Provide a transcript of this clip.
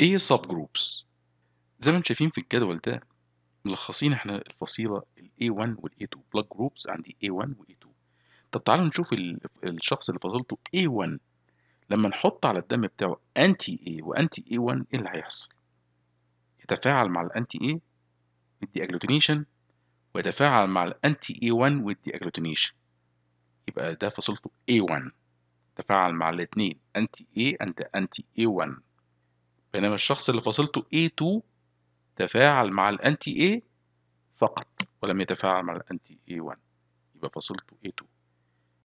إيه سب جروبس زي ما انتم شايفين في الجدول ده ملخصين احنا الفصيلة ال A1 وال A2 block groups عندي A1 و A2 طب تعالوا نشوف الشخص اللي فصلته A1 لما نحط على الدم بتاعه أنتي A وأنتي A1 ايه اللي هيحصل؟ يتفاعل مع الأنتي A ويدي اجلوتينيشن ويتفاعل مع الأنتي A1 ويدي اجلوتينيشن يبقى ده فصيلته A1 تفاعل مع الاتنين أنتي A and أنتي A1 بينما الشخص اللي فاصلته A2 تفاعل مع الأنتي A فقط ولم يتفاعل مع الأنتي A1 يبقى فاصلته A2